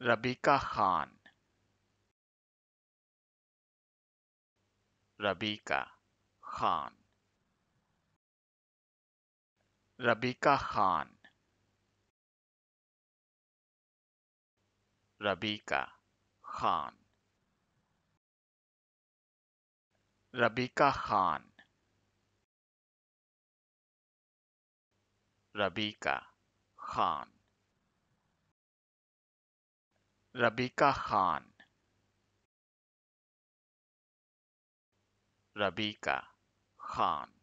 Rabika Khan. Rabika Khan. Rabika Khan. Rabika Khan. Rabika Khan. Rabika Khan. रबीका Khan रबीका Khan